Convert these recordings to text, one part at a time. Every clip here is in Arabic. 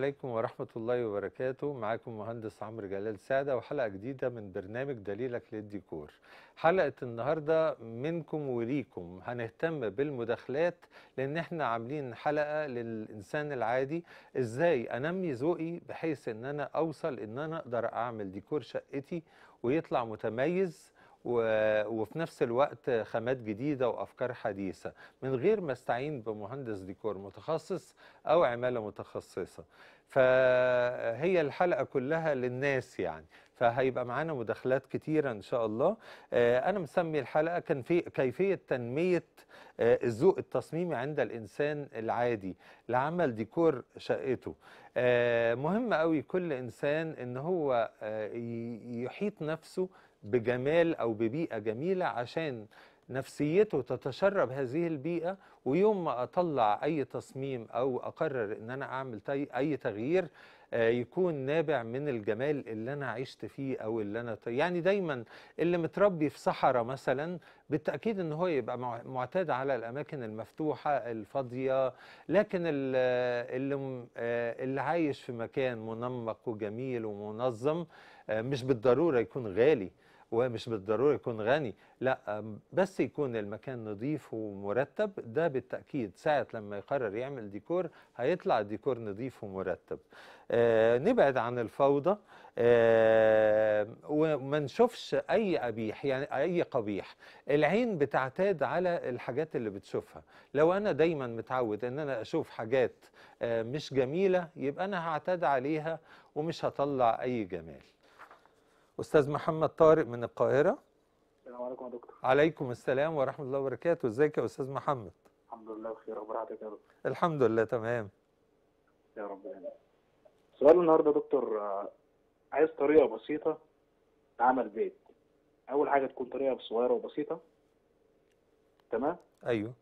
عليكم ورحمة الله وبركاته معاكم مهندس عمرو جلال سعدة وحلقة جديدة من برنامج دليلك للديكور حلقة النهاردة منكم وليكم هنهتم بالمداخلات لأن احنا عاملين حلقة للإنسان العادي إزاي أنمي ذوقي بحيث أن أنا أوصل أن أنا أقدر أعمل ديكور شقتي ويطلع متميز وفي نفس الوقت خامات جديده وافكار حديثه من غير ما استعين بمهندس ديكور متخصص او عماله متخصصه فهي الحلقه كلها للناس يعني فهيبقى معانا مداخلات كتيرة إن شاء الله آه، أنا مسمي الحلقة كان في كيفية تنمية آه، الذوق التصميمي عند الإنسان العادي لعمل ديكور شقته آه، مهم قوي كل إنسان إن هو يحيط نفسه بجمال أو ببيئة جميلة عشان نفسيته تتشرب هذه البيئة ويوم ما أطلع أي تصميم أو أقرر أن أنا أعمل أي تغيير آه، يكون نابع من الجمال اللي أنا عشت فيه أو اللي أنا يعني دايما اللي متربي في صحراء مثلا بالتأكيد أن هو يبقى معتاد على الأماكن المفتوحة الفاضية لكن اللي, آه، اللي عايش في مكان منمق وجميل ومنظم آه، مش بالضرورة يكون غالي ومش بالضرورة يكون غني لا بس يكون المكان نظيف ومرتب ده بالتأكيد ساعة لما يقرر يعمل ديكور هيطلع ديكور نظيف ومرتب آه نبعد عن الفوضى آه وما نشوفش أي قبيح يعني أي قبيح العين بتعتاد على الحاجات اللي بتشوفها لو أنا دايما متعود أن أنا أشوف حاجات آه مش جميلة يبقى أنا هعتاد عليها ومش هطلع أي جمال استاذ محمد طارق من القاهره السلام عليكم يا دكتور عليكم السلام ورحمه الله وبركاته ازيك يا استاذ محمد الحمد لله بخير اخبار يا دكتور الحمد لله تمام يا رب سؤال النهارده يا دكتور آه، عايز طريقه بسيطه لعمل بيت اول حاجه تكون طريقه صغيره وبسيطه تمام ايوه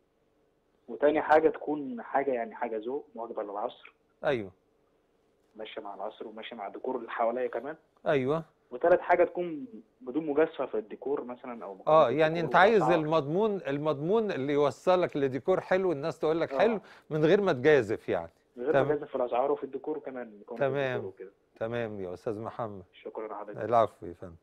وتاني حاجه تكون حاجه يعني حاجه ذوق مواكبه للعصر ايوه ماشيه مع العصر وماشيه مع الديكور اللي حواليا كمان ايوه وثالث حاجه تكون بدون مجازفه في الديكور مثلا او اه يعني انت عايز وطعر. المضمون المضمون اللي يوصلك لديكور حلو الناس تقول لك آه. حلو من غير ما تجازف يعني من غير ما تجازف في الاسعار وفي الديكور كمان تمام تمام يا استاذ محمد شكرا حضرتك العفو يا فندم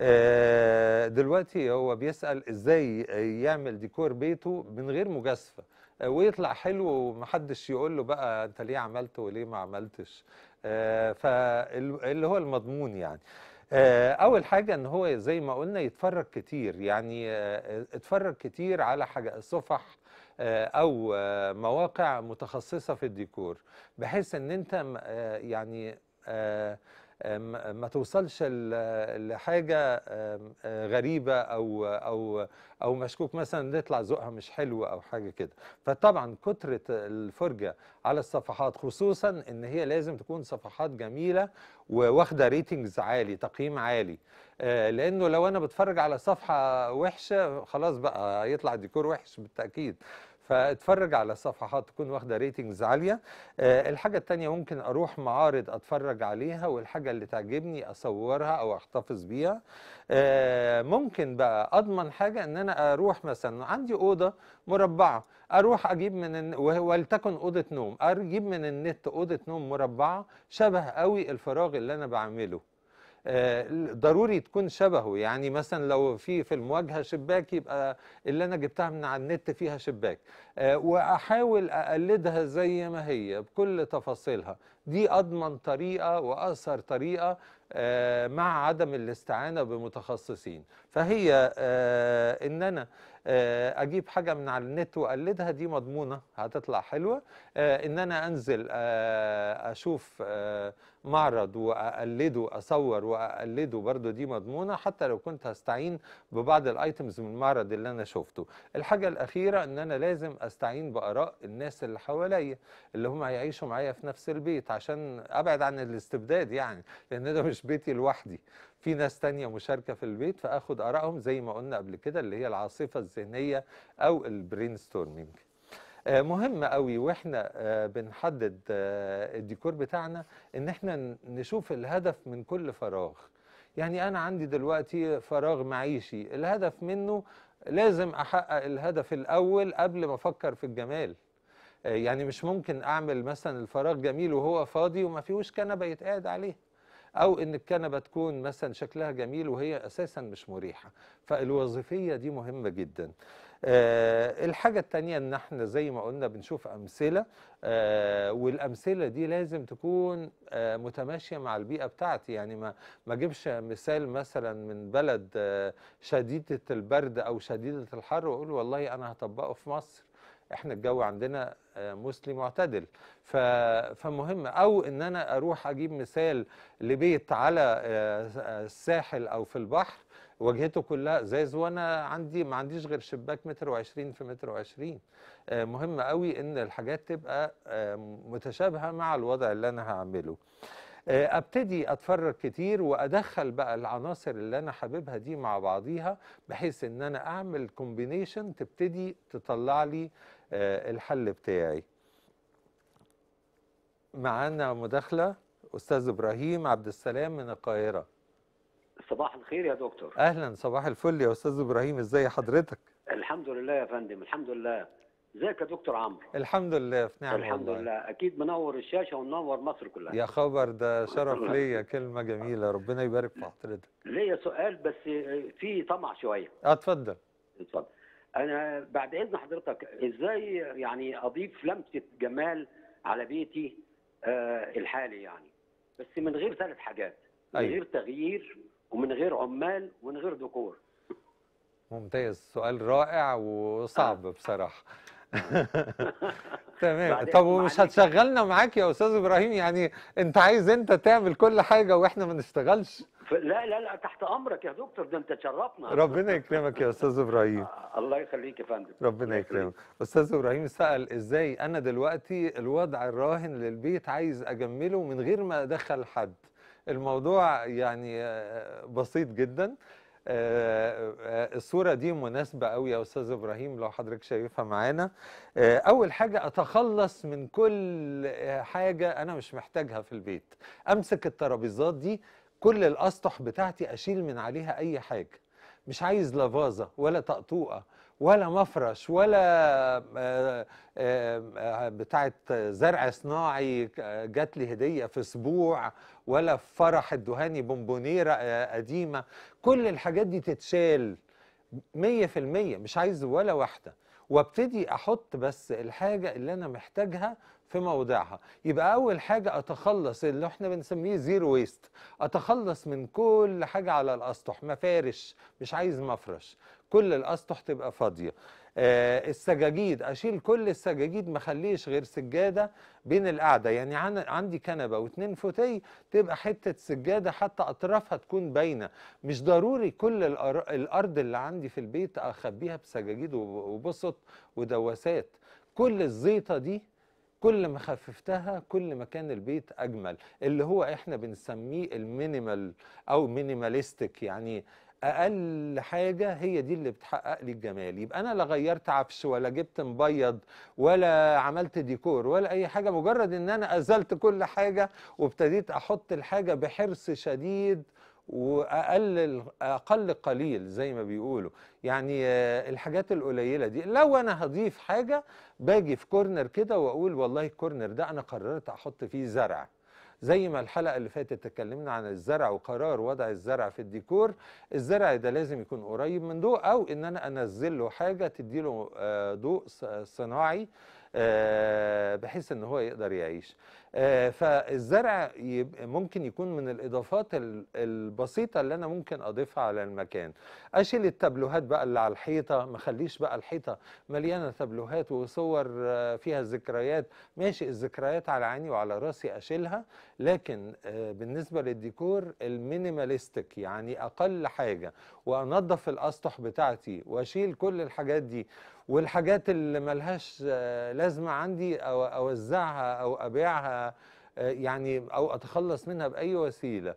آه، دلوقتي هو بيسال ازاي يعمل ديكور بيته من غير مجازفه آه، ويطلع حلو ومحدش يقول له بقى انت ليه عملت وليه ما عملتش آه، فاللي هو المضمون يعني آه، اول حاجه ان هو زي ما قلنا يتفرج كتير يعني آه، اتفرج كتير على حاجه صفح او مواقع متخصصه في الديكور بحيث ان انت يعني ما توصلش لحاجه غريبه او او او مشكوك مثلا يطلع ذوقها مش حلو او حاجه كده فطبعا كثره الفرجه على الصفحات خصوصا ان هي لازم تكون صفحات جميله وواخده ريتنجز عالي تقييم عالي لانه لو انا بتفرج على صفحه وحشه خلاص بقى يطلع ديكور وحش بالتاكيد فاتفرج على صفحات تكون واخده ريتنجز عاليه آه، الحاجه الثانيه ممكن اروح معارض اتفرج عليها والحاجه اللي تعجبني اصورها او احتفظ بيها آه، ممكن بقى اضمن حاجه ان انا اروح مثلا عندي اوضه مربعه اروح اجيب من ولتكن اوضه نوم اجيب من النت اوضه نوم مربعه شبه قوي الفراغ اللي انا بعمله آه، ضروري تكون شبهه يعني مثلا لو في في المواجهه شباك يبقى اللي انا جبتها من على النت فيها شباك آه، واحاول اقلدها زي ما هي بكل تفاصيلها دي اضمن طريقه واقصر طريقه آه، مع عدم الاستعانه بمتخصصين فهي ان انا اجيب حاجه من على النت واقلدها دي مضمونه هتطلع حلوه ان انا انزل اشوف معرض واقلده اصور واقلده برضو دي مضمونه حتى لو كنت هستعين ببعض الايتمز من المعرض اللي انا شفته الحاجه الاخيره ان انا لازم استعين باراء الناس اللي حواليا اللي هم هيعيشوا معايا في نفس البيت عشان ابعد عن الاستبداد يعني لان ده مش بيتي لوحدي في ناس تانية مشاركة في البيت فاخد آرائهم زي ما قلنا قبل كده اللي هي العاصفة الذهنية أو البرين ستورمينج آه، مهم قوي واحنا آه، بنحدد آه، الديكور بتاعنا ان احنا نشوف الهدف من كل فراغ يعني انا عندي دلوقتي فراغ معيشي الهدف منه لازم احقق الهدف الاول قبل ما افكر في الجمال يعني مش ممكن اعمل مثلا الفراغ جميل وهو فاضي وما فيهوش كنبه يتقعد عليها او ان الكنبه تكون مثلا شكلها جميل وهي اساسا مش مريحه فالوظيفيه دي مهمه جدا آه، الحاجة التانية ان احنا زي ما قلنا بنشوف امثلة آه، والامثلة دي لازم تكون آه، متماشية مع البيئة بتاعتي يعني ما ما اجيبش مثال مثلا من بلد شديدة البرد او شديدة الحر واقول والله انا هطبقه في مصر احنا الجو عندنا مسلي معتدل فمهم او ان انا اروح اجيب مثال لبيت على الساحل او في البحر واجهته كلها ازاز وانا عندي ما عنديش غير شباك متر وعشرين في متر وعشرين آه، مهم قوي ان الحاجات تبقى آه، متشابهه مع الوضع اللي انا هعمله آه، ابتدي اتفرج كتير وادخل بقى العناصر اللي انا حاببها دي مع بعضيها بحيث ان انا اعمل كومبينيشن تبتدي تطلع لي الحل بتاعي معانا مداخله استاذ ابراهيم عبد السلام من القاهره صباح الخير يا دكتور اهلا صباح الفل يا استاذ ابراهيم ازي حضرتك الحمد لله يا فندم الحمد لله ازيك يا دكتور عمرو الحمد لله في نعم الحمد الله. لله اكيد منور الشاشه ومنور مصر كلها يا خبر ده شرف ليا كلمه جميله ربنا يبارك في حضرتك ليا سؤال بس آه، في طمع شويه آه، اتفضل اتفضل انا بعد اذن حضرتك ازاي يعني اضيف لمسه جمال على بيتي آه الحالي يعني بس من غير ثلاث حاجات من أيوة. غير تغيير ومن غير عمال ومن غير ذكور ممتاز سؤال رائع وصعب آه. بصراحه تمام طب ومش هتشغلنا معاك يا استاذ ابراهيم يعني انت عايز انت تعمل كل حاجه واحنا ما نشتغلش لا لا لا تحت امرك يا دكتور ده انت تشرفنا ربنا يكرمك يا استاذ ابراهيم آه، الله يخليك يا فندم ربنا يكرمك استاذ ابراهيم سال ازاي انا دلوقتي الوضع الراهن للبيت عايز اجمله من غير ما ادخل حد الموضوع يعني آه، بسيط جدا آه، آه، الصورة دي مناسبة قوي يا أستاذ إبراهيم لو حضرتك شايفها معانا أول حاجة أتخلص من كل حاجة أنا مش محتاجها في البيت أمسك الترابيزات دي كل الأسطح بتاعتي أشيل من عليها أي حاجة مش عايز لا فازه ولا طقطوقه ولا مفرش ولا آه، آه، بتاعه زرع صناعي جات لي هديه في اسبوع ولا في فرح الدهاني بونبونيره آه، قديمه كل الحاجات دي تتشال 100% مش عايز ولا واحده وابتدي احط بس الحاجه اللي انا محتاجها في موضعها يبقى اول حاجه اتخلص اللي احنا بنسميه زيرو ويست اتخلص من كل حاجه على الاسطح مفارش مش عايز مفرش كل الاسطح تبقى فاضيه آه السجاجيد اشيل كل السجاجيد ما اخليش غير سجاده بين القعده يعني عندي كنبه واتنين فوتي تبقى حته سجاده حتى اطرافها تكون باينه مش ضروري كل الارض اللي عندي في البيت اخبيها بسجاجيد وبسط ودواسات كل الزيطه دي كل ما خففتها كل ما كان البيت اجمل اللي هو احنا بنسميه المينيمال او مينيماليستك يعني اقل حاجه هي دي اللي بتحقق لي الجمال يبقى انا لا غيرت عفش ولا جبت مبيض ولا عملت ديكور ولا اي حاجه مجرد ان انا ازلت كل حاجه وابتديت احط الحاجه بحرص شديد واقل اقل قليل زي ما بيقولوا يعني آه، الحاجات القليله دي لو انا هضيف حاجه باجي في كورنر كده واقول والله الكورنر ده انا قررت احط فيه زرع زي ما الحلقة اللي فاتت اتكلمنا عن الزرع وقرار وضع الزرع في الديكور الزرع ده لازم يكون قريب من ضوء أو إن أنا أنزل له حاجة تديله آه، ضوء صناعي آه، بحيث إن هو يقدر يعيش آه، فالزرع ممكن يكون من الاضافات البسيطه اللي انا ممكن اضيفها على المكان اشيل التابلوهات بقى اللي على الحيطه ما اخليش بقى الحيطه مليانه تابلوهات وصور آه، فيها ذكريات ماشي الذكريات على عيني وعلى راسي اشيلها لكن آه، بالنسبه للديكور المينيماليستيك يعني اقل حاجه وانظف الاسطح بتاعتي واشيل كل الحاجات دي والحاجات اللي ملهاش آه، لازمه عندي او اوزعها او ابيعها آه، يعني او اتخلص منها باي وسيله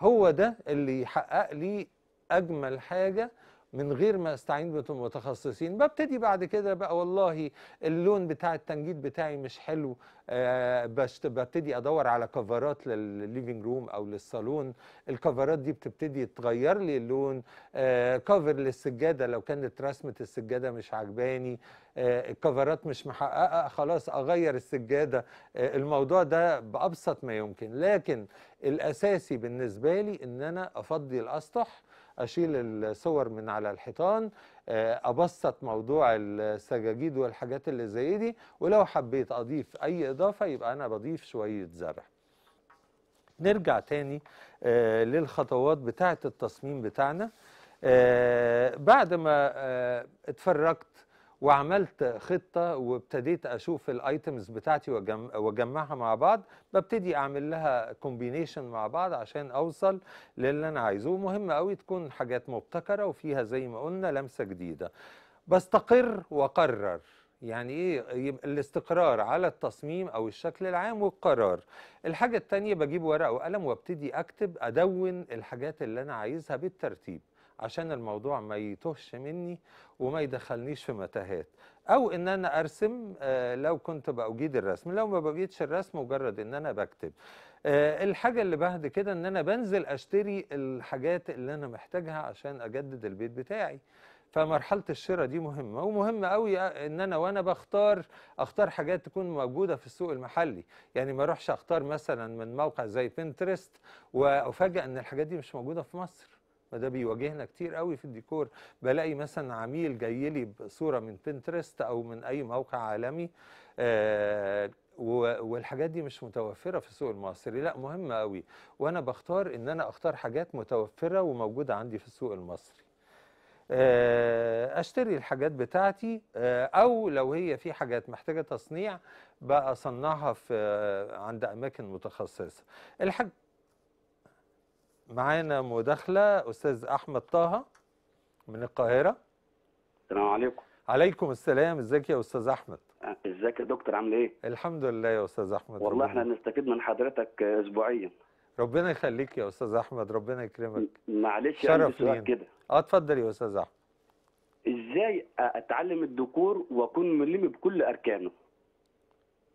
هو ده اللي يحقق لي اجمل حاجه من غير ما استعين بمتخصصين ببتدي بعد كده بقى والله اللون بتاع التنجيد بتاعي مش حلو أه ببتدي ادور على كفرات للليفينج روم او للصالون الكفرات دي بتبتدي تغير لي اللون أه كفر للسجاده لو كانت رسمه السجاده مش عجباني أه الكفرات مش محققه خلاص اغير السجاده آه، الموضوع ده بابسط ما يمكن لكن الاساسي بالنسبه لي ان انا افضي الاسطح اشيل الصور من على الحيطان آه، ابسط موضوع السجاجيد والحاجات اللي زي دي ولو حبيت اضيف اي اضافه يبقى انا بضيف شويه زرع نرجع تاني آه، للخطوات بتاعه التصميم بتاعنا آه، بعد ما اتفرجت وعملت خطه وابتديت اشوف الايتمز بتاعتي واجمعها مع بعض ببتدي اعمل لها كومبينيشن مع بعض عشان اوصل للي انا عايزه ومهم قوي تكون حاجات مبتكره وفيها زي ما قلنا لمسه جديده بستقر وقرر يعني ايه الاستقرار على التصميم او الشكل العام والقرار الحاجه الثانيه بجيب ورقه وقلم وابتدي اكتب ادون الحاجات اللي انا عايزها بالترتيب عشان الموضوع ما يتهش مني وما يدخلنيش في متاهات او ان انا ارسم آه، لو كنت باجيد الرسم لو ما بجيدش الرسم مجرد ان انا بكتب آه، الحاجه اللي بعد كده ان انا بنزل اشتري الحاجات اللي انا محتاجها عشان اجدد البيت بتاعي فمرحلة الشراء دي مهمة ومهمة قوي ان انا وانا بختار اختار حاجات تكون موجودة في السوق المحلي يعني ما اروحش اختار مثلا من موقع زي بنترست وافاجئ ان الحاجات دي مش موجودة في مصر وده بيواجهنا كتير قوي في الديكور بلاقي مثلا عميل جاي لي بصوره من بنترست او من اي موقع عالمي آه والحاجات دي مش متوفره في السوق المصري لا مهمه قوي وانا بختار ان انا اختار حاجات متوفره وموجوده عندي في السوق المصري آه، اشتري الحاجات بتاعتي آه، او لو هي في حاجات محتاجه تصنيع بقى اصنعها في آه، عند اماكن متخصصه الحاج معانا مداخلة أستاذ أحمد طه من القاهرة السلام عليكم عليكم السلام ازيك يا أستاذ أحمد ازيك يا دكتور عامل ايه الحمد لله يا أستاذ أحمد والله احنا نستفيد من حضرتك أسبوعيا ربنا يخليك يا أستاذ أحمد ربنا يكرمك معلش شرف لينا كده اه اتفضل يا أستاذ أحمد ازاي اتعلم الدكور واكون ملم بكل اركانه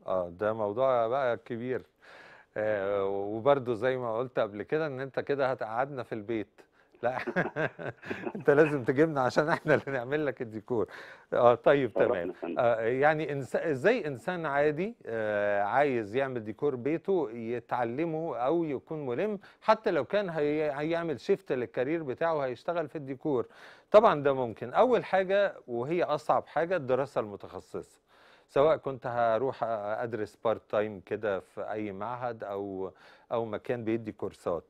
اه ده موضوع بقى كبير آه، وبرده زي ما قلت قبل كده ان انت كده هتقعدنا في البيت لا انت لازم تجيبنا عشان احنا اللي نعمل لك الديكور اه طيب, طيب، تمام آه يعني إنس... ازاي انسان عادي آه عايز يعمل ديكور بيته يتعلمه او يكون ملم حتى لو كان هي... هيعمل شيفت للكارير بتاعه هيشتغل في الديكور طبعا ده ممكن اول حاجه وهي اصعب حاجه الدراسه المتخصصه سواء كنت هروح ادرس بارت تايم كده في اي معهد او او مكان بيدي كورسات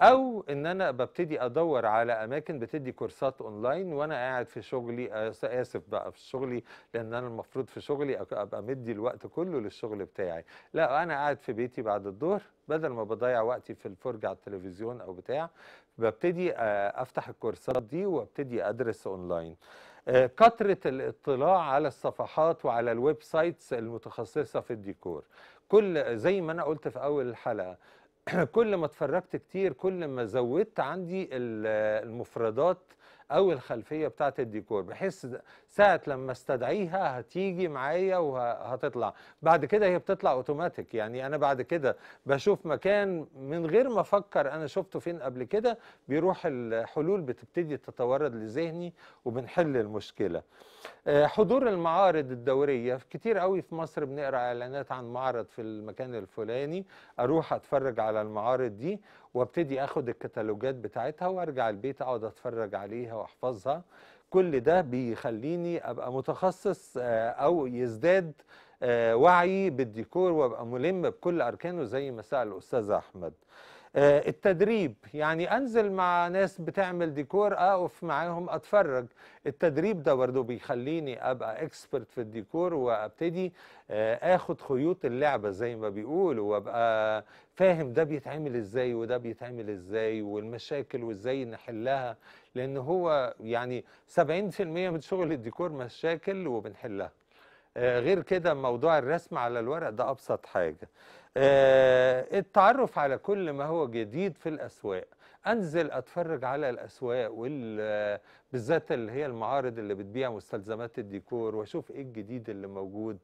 او ان انا ببتدي ادور على اماكن بتدي كورسات اونلاين وانا قاعد في شغلي اسف بقى في شغلي لان انا المفروض في شغلي ابقى مدي الوقت كله للشغل بتاعي لا انا قاعد في بيتي بعد الظهر بدل ما بضيع وقتي في الفرجه على التلفزيون او بتاع ببتدي آه، افتح الكورسات دي وابتدي ادرس اونلاين كثرة الاطلاع على الصفحات وعلى الويب سايتس المتخصصة في الديكور كل زي ما أنا قلت في أول الحلقة كل ما اتفرجت كتير كل ما زودت عندي المفردات او الخلفيه بتاعه الديكور بحيث ساعه لما استدعيها هتيجي معايا وهتطلع بعد كده هي بتطلع اوتوماتيك يعني انا بعد كده بشوف مكان من غير ما افكر انا شفته فين قبل كده بيروح الحلول بتبتدي تتورد لذهني وبنحل المشكله آه، حضور المعارض الدوريه كتير قوي في مصر بنقرا اعلانات عن معرض في المكان الفلاني اروح اتفرج على المعارض دي وابتدي اخد الكتالوجات بتاعتها وارجع البيت اقعد اتفرج عليها واحفظها كل ده بيخليني ابقى متخصص آه، او يزداد آه، وعي بالديكور وابقى ملم بكل اركانه زي ما سال الاستاذ احمد آه، التدريب يعني انزل مع ناس بتعمل ديكور اقف معاهم اتفرج التدريب ده برضه بيخليني ابقى اكسبرت في الديكور وابتدي آه، اخد خيوط اللعبه زي ما بيقولوا وابقى فاهم ده بيتعمل ازاي وده بيتعمل ازاي والمشاكل وازاي نحلها لان هو يعني 70% من شغل الديكور مشاكل وبنحلها آه، غير كده موضوع الرسم على الورق ده ابسط حاجه آه، التعرف على كل ما هو جديد في الأسواق انزل اتفرج على الاسواق وال بالذات اللي هي المعارض اللي بتبيع مستلزمات الديكور واشوف ايه الجديد اللي موجود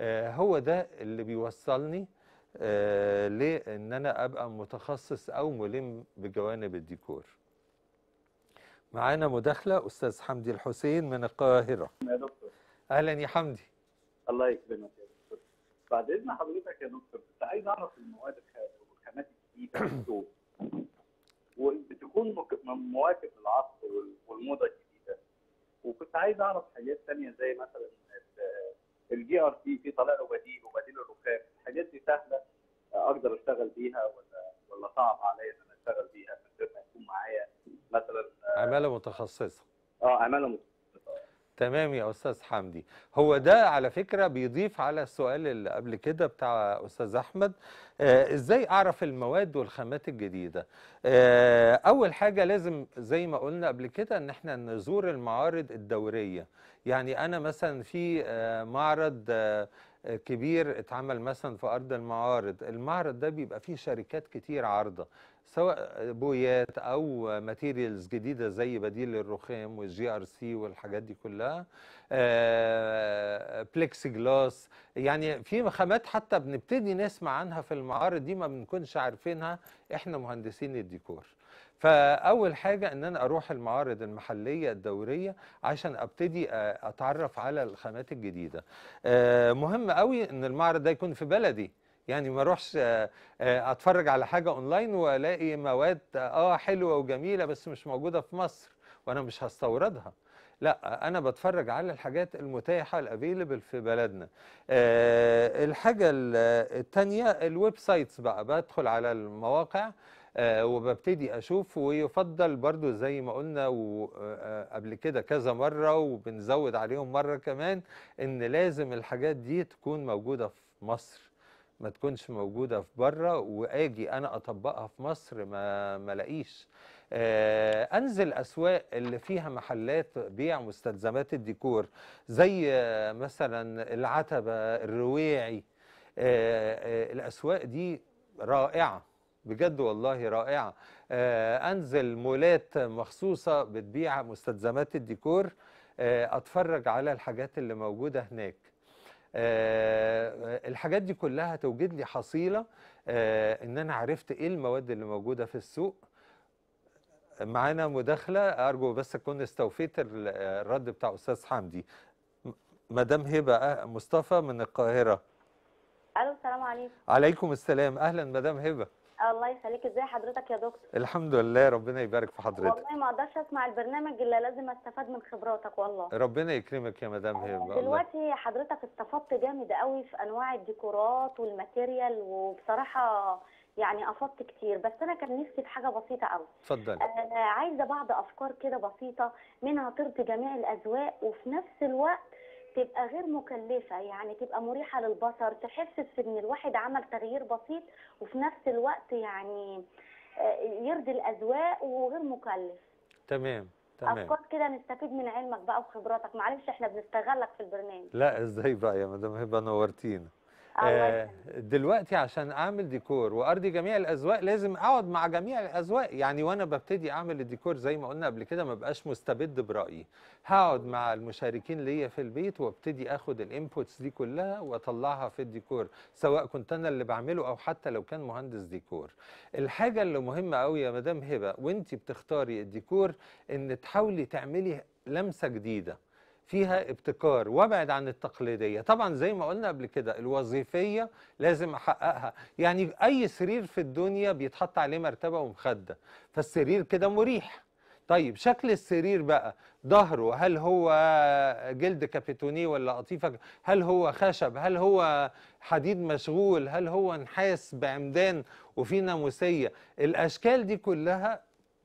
آه هو ده اللي بيوصلني آه لان انا ابقى متخصص او ملم بجوانب الديكور معانا مداخله استاذ حمدي الحسين من القاهره يا دكتور اهلا يا حمدي الله يكرمك بعد اذن حضرتك يا دكتور كنت عايز اعرف المواد والخامات الجديده وبتكون مواكب للعصر والموضه الجديده وكنت عايز اعرف حاجات ثانيه زي مثلا الجي ار تي في طلع له بديل وبديل الركاب الحاجات دي سهله اقدر اشتغل بيها ولا ولا صعب عليا ان انا اشتغل بيها من غير ما يكون معايا مثلا عماله متخصصه اه عماله متخصصه تمام يا استاذ حمدي هو ده على فكره بيضيف على السؤال اللي قبل كده بتاع استاذ احمد آه ازاي اعرف المواد والخامات الجديده آه اول حاجه لازم زي ما قلنا قبل كده ان احنا نزور المعارض الدوريه يعني انا مثلا في آه معرض آه كبير اتعمل مثلا في ارض المعارض المعرض ده بيبقى فيه شركات كتير عارضه سواء بويات او ماتيريالز جديده زي بديل الرخام والجي ار سي والحاجات دي كلها بليكس آه، جلاس يعني في خامات حتى بنبتدي نسمع عنها في المعارض دي ما بنكونش عارفينها احنا مهندسين الديكور فاول حاجه ان انا اروح المعارض المحليه الدوريه عشان ابتدي آه، اتعرف على الخامات الجديده آه، مهم قوي ان المعرض ده يكون في بلدي يعني ما اروحش آه، آه، اتفرج على حاجه اونلاين والاقي مواد اه حلوه وجميله بس مش موجوده في مصر وانا مش هستوردها لا انا بتفرج على الحاجات المتاحه الافيلبل في بلدنا آه، الحاجه الثانيه الويب سايتس بقى بدخل على المواقع وببتدي اشوف ويفضل برضو زي ما قلنا قبل كده كذا مره وبنزود عليهم مره كمان ان لازم الحاجات دي تكون موجوده في مصر ما تكونش موجودة في بره وآجي أنا أطبقها في مصر ما ملاقيش آه، أنزل أسواق اللي فيها محلات بيع مستلزمات الديكور زي مثلا العتبة الرويعي آه، آه، الأسواق دي رائعة بجد والله رائعة أنزل مولات مخصوصة بتبيع مستلزمات الديكور أتفرج على الحاجات اللي موجودة هناك آه، الحاجات دي كلها توجد لي حصيلة آه، ان انا عرفت ايه المواد اللي موجودة في السوق معانا مداخلة أرجو بس أكون استوفيت الرد بتاع أستاذ حمدي مدام هبة أه، مصطفى من القاهرة ألو السلام عليكم عليكم السلام أهلا مدام هبة الله يخليك ازاي حضرتك يا دكتور الحمد لله ربنا يبارك في حضرتك والله ما اقدرش اسمع البرنامج الا لازم استفاد من خبراتك والله ربنا يكرمك يا مدام هبه دلوقتي حضرتك استفدت جامد قوي في انواع الديكورات والماتيريال وبصراحه يعني افضت كتير بس انا كان نفسي في حاجه بسيطه قوي اتفضلي آه، عايزه بعض افكار كده بسيطه منها ترضي جميع الاذواق وفي نفس الوقت تبقى غير مكلفه يعني تبقى مريحه للبصر تحسس ان الواحد عمل تغيير بسيط وفي نفس الوقت يعني آه، يرضي الاذواق وغير مكلف تمام تمام افكار كده نستفيد من علمك بقى وخبراتك معلش احنا بنستغلك في البرنامج لا ازاي بقى يا مدام هبه نورتينا آه، دلوقتي عشان اعمل ديكور وارضي جميع الاذواق لازم اقعد مع جميع الاذواق يعني وانا ببتدي اعمل الديكور زي ما قلنا قبل كده ما بقاش مستبد برايي هقعد مع المشاركين ليا في البيت وابتدي اخد الانبوتس دي كلها واطلعها في الديكور سواء كنت انا اللي بعمله او حتى لو كان مهندس ديكور الحاجه اللي مهمه قوي يا مدام هبه وانت بتختاري الديكور ان تحاولي تعملي لمسه جديده فيها ابتكار وابعد عن التقليديه طبعا زي ما قلنا قبل كده الوظيفيه لازم احققها يعني اي سرير في الدنيا بيتحط عليه مرتبه ومخده فالسرير كده مريح طيب شكل السرير بقى ظهره هل هو جلد كابيتوني ولا قطيفة هل هو خشب هل هو حديد مشغول هل هو نحاس بعمدان وفي ناموسية الأشكال دي كلها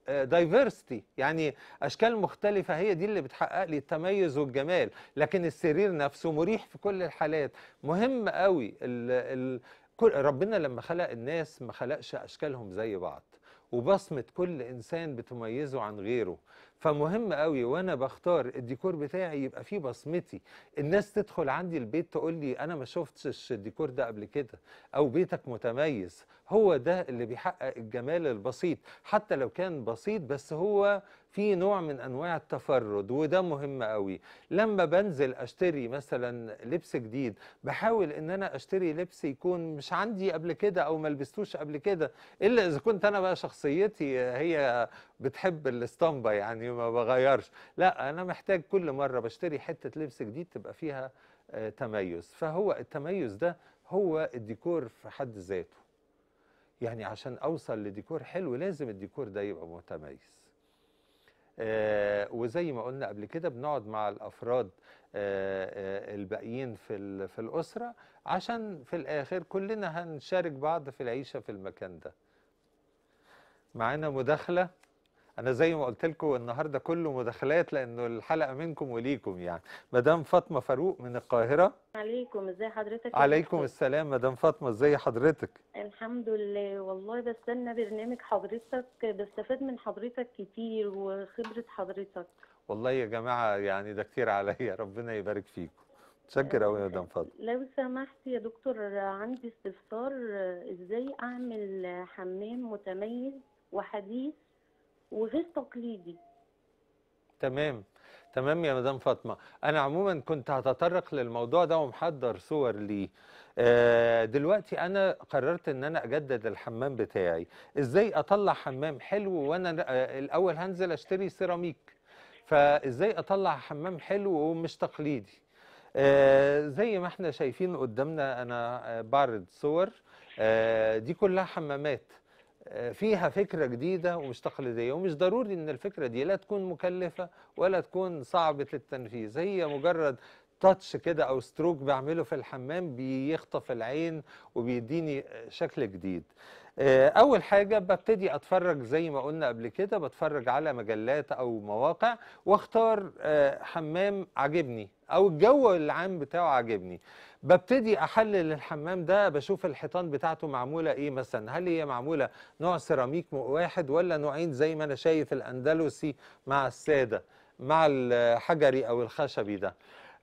دايفرستي يعني اشكال مختلفه هي دي اللي بتحقق لي التميز والجمال لكن السرير نفسه مريح في كل الحالات مهم قوي ال ربنا لما خلق الناس ما خلقش اشكالهم زي بعض وبصمه كل انسان بتميزه عن غيره فمهم قوي وانا بختار الديكور بتاعي يبقى فيه بصمتي الناس تدخل عندي البيت تقول لي انا ما شفتش الديكور ده قبل كده او بيتك متميز هو ده اللي بيحقق الجمال البسيط حتى لو كان بسيط بس هو في نوع من انواع التفرد وده مهم قوي لما بنزل اشتري مثلا لبس جديد بحاول ان انا اشتري لبس يكون مش عندي قبل كده او ما لبستوش قبل كده الا اذا كنت انا بقى شخصيتي هي بتحب الاسطمبه يعني ما بغيرش لا انا محتاج كل مره بشتري حته لبس جديد تبقى فيها آه، تميز فهو التميز ده هو الديكور في حد ذاته يعني عشان اوصل لديكور حلو لازم الديكور ده يبقى متميز آه، وزي ما قلنا قبل كده بنقعد مع الافراد آه، آه، الباقيين في في الاسره عشان في الاخر كلنا هنشارك بعض في العيشه في المكان ده معانا مداخله انا زي ما قلت لكم النهارده كله مداخلات لانه الحلقه منكم وليكم يعني مدام فاطمه فاروق من القاهره عليكم ازي حضرتك عليكم السلام مدام فاطمه ازي حضرتك الحمد لله والله بستنى برنامج حضرتك بستفاد من حضرتك كتير وخبره حضرتك والله يا جماعه يعني ده كتير عليا ربنا يبارك فيكم متشكر قوي يا مدام فاطمه لو سمحت يا دكتور عندي استفسار ازاي اعمل حمام متميز وحديث وغير تقليدي تمام تمام يا مدام فاطمه انا عموما كنت هتطرق للموضوع ده ومحضر صور ليه آه، دلوقتي انا قررت ان انا اجدد الحمام بتاعي ازاي اطلع حمام حلو وانا آه، الاول هنزل اشتري سيراميك فازاي اطلع حمام حلو ومش تقليدي آه، زي ما احنا شايفين قدامنا انا بعرض صور دي كلها حمامات فيها فكرة جديدة ومش تقليدية ومش ضروري ان الفكرة دي لا تكون مكلفة ولا تكون صعبة التنفيذ هي مجرد تاتش كده او ستروك بعمله في الحمام بيخطف العين وبيديني شكل جديد آه، اول حاجه ببتدي اتفرج زي ما قلنا قبل كده بتفرج على مجلات او مواقع واختار آه، حمام عاجبني او الجو العام بتاعه عاجبني ببتدي احلل الحمام ده بشوف الحيطان بتاعته معموله ايه مثلا هل هي معموله نوع سيراميك واحد ولا نوعين زي ما انا شايف الاندلسي مع الساده مع الحجري او الخشبي ده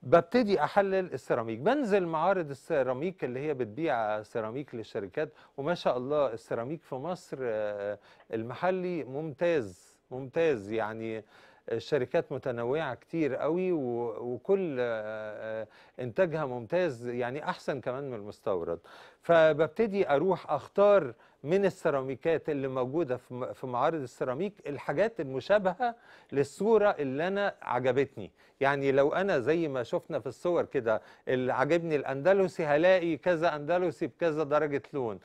ببتدي احلل السيراميك بنزل معارض السيراميك اللي هي بتبيع سيراميك للشركات وما شاء الله السيراميك في مصر آه، المحلي ممتاز ممتاز يعني الشركات متنوعة كتير قوي وكل آه، آه، إنتاجها ممتاز يعني أحسن كمان من المستورد فببتدي أروح أختار من السيراميكات اللي موجوده في معارض السيراميك الحاجات المشابهه للصوره اللي انا عجبتني يعني لو انا زي ما شفنا في الصور كده اللي عجبني الاندلسي هلاقي كذا اندلسي بكذا درجه لون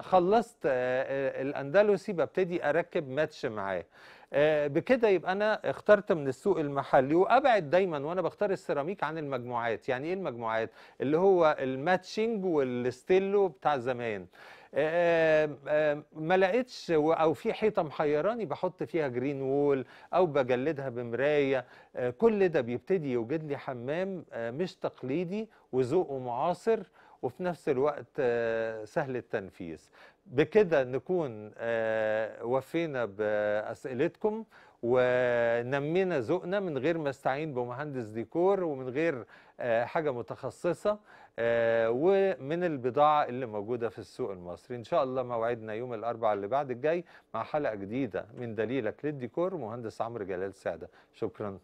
خلصت آه، آه، الاندلسي ببتدي اركب ماتش معاه آه، بكده يبقى انا اخترت من السوق المحلي وابعد دايما وانا بختار السيراميك عن المجموعات يعني ايه المجموعات اللي هو الماتشنج والستيلو بتاع زمان آه، آه، ما لقيتش او في حيطه محيراني بحط فيها جرين وول او بجلدها بمرايه آه، كل ده بيبتدي يوجد لي حمام مش تقليدي وذوقه معاصر وفي نفس الوقت سهل التنفيذ بكده نكون وفينا بأسئلتكم ونمينا ذوقنا من غير ما استعين بمهندس ديكور ومن غير حاجة متخصصة آه، ومن البضاعة اللي موجودة في السوق المصري إن شاء الله موعدنا يوم الأربعاء اللي بعد الجاي مع حلقة جديدة من دليلك للديكور مهندس عمرو جلال سعدة شكراً